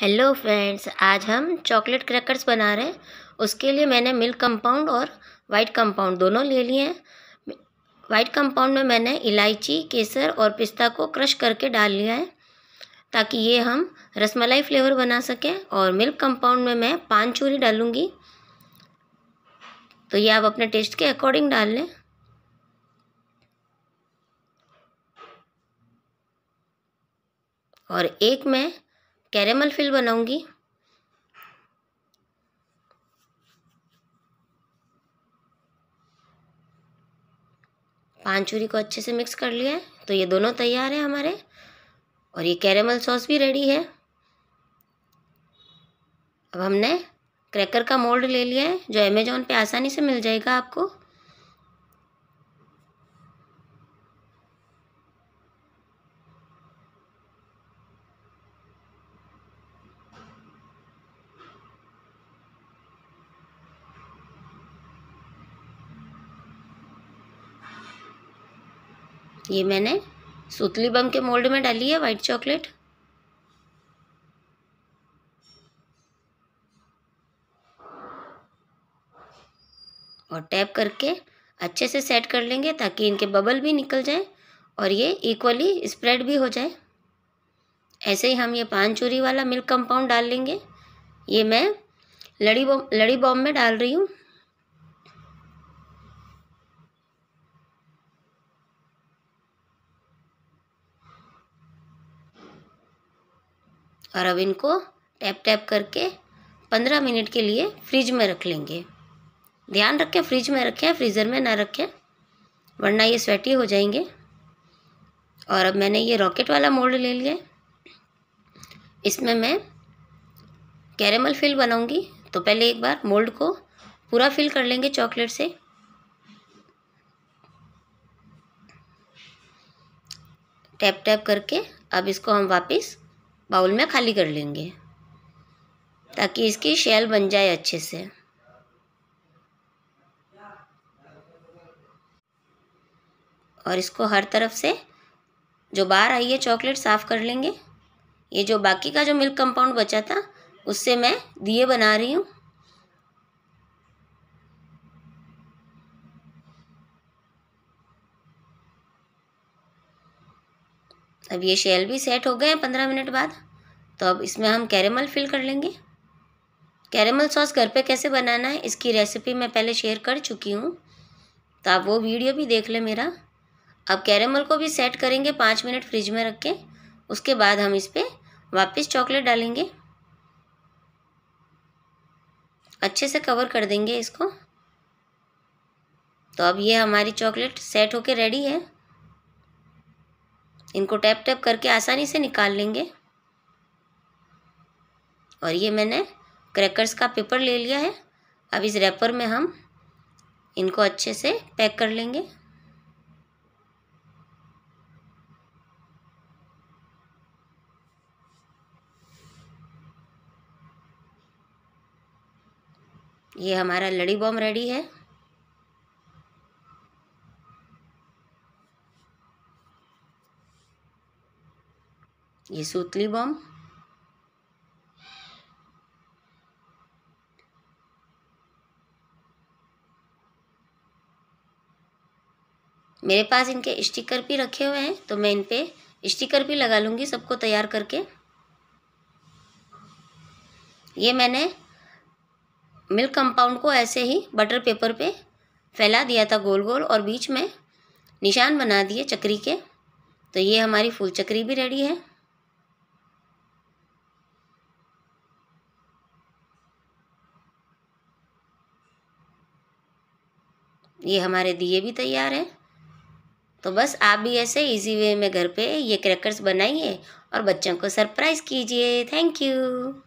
hello friends आज हम chocolate crackers बना रहे हैं उसके लिए मैंने मिल्क कंपाउंड और वाइट कंपाउंड दोनों ले लिए हैं वाइट कंपाउंड में मैंने इलायची केसर और पिस्ता को क्रश करके डाल लिया है ताकि ये हम रसमलाई फ्लेवर बना सकें और मिल्क कंपाउंड में मैं पान चूरी डालूँगी तो ये आप अपने टेस्ट के अकॉर्डिंग डाल लें और एक मैं कैरेमल फिल बनाऊंगी पानचूरी को अच्छे से मिक्स कर लिया है तो ये दोनों तैयार है हमारे और ये कैरेमल सॉस भी रेडी है अब हमने क्रैकर का मोल्ड ले लिया है जो अमेजोन पे आसानी से मिल जाएगा आपको ये मैंने सुतली बम के मोल्ड में डाली है वाइट चॉकलेट और टैप करके अच्छे से सेट कर लेंगे ताकि इनके बबल भी निकल जाए और ये इक्वली स्प्रेड भी हो जाए ऐसे ही हम ये पान चूरी वाला मिल्क कंपाउंड डाल लेंगे ये मैं लड़ी बॉम लड़ी बॉम में डाल रही हूँ और अब इनको टैप टैप करके पंद्रह मिनट के लिए फ्रिज में रख लेंगे ध्यान रखें फ्रिज में रखें फ्रीज़र में ना रखें वरना ये स्वेटी हो जाएंगे और अब मैंने ये रॉकेट वाला मोल्ड ले लिया इसमें मैं कैरेमल फिल बनाऊंगी तो पहले एक बार मोल्ड को पूरा फिल कर लेंगे चॉकलेट से टैप टैप करके अब इसको हम वापस बाउल में खाली कर लेंगे ताकि इसकी शेल बन जाए अच्छे से और इसको हर तरफ से जो बाहर आई है चॉकलेट साफ़ कर लेंगे ये जो बाकी का जो मिल्क कंपाउंड बचा था उससे मैं दिए बना रही हूँ अब ये शेल भी सेट हो गए हैं पंद्रह मिनट बाद तो अब इसमें हम कैरेमल फिल कर लेंगे कैरेमल सॉस घर पे कैसे बनाना है इसकी रेसिपी मैं पहले शेयर कर चुकी हूँ तो आप वो वीडियो भी देख लें मेरा अब कैरेमल को भी सेट करेंगे पाँच मिनट फ्रिज में रख के उसके बाद हम इस पर वापस चॉकलेट डालेंगे अच्छे से कवर कर देंगे इसको तो अब ये हमारी चॉकलेट सेट होके रेडी है इनको टैप टैप करके आसानी से निकाल लेंगे और ये मैंने क्रैकर्स का पेपर ले लिया है अब इस रैपर में हम इनको अच्छे से पैक कर लेंगे ये हमारा लड़ी बॉम रेडी है ये सूतली बम मेरे पास इनके स्टिकर भी रखे हुए हैं तो मैं इन पर स्टिकर भी लगा लूँगी सबको तैयार करके ये मैंने मिल्क कंपाउंड को ऐसे ही बटर पेपर पे फैला दिया था गोल गोल और बीच में निशान बना दिए चक्री के तो ये हमारी फूल चक्री भी रेडी है ये हमारे दिए भी तैयार हैं तो बस आप भी ऐसे इजी वे में घर पे ये क्रैकर्स बनाइए और बच्चों को सरप्राइज़ कीजिए थैंक यू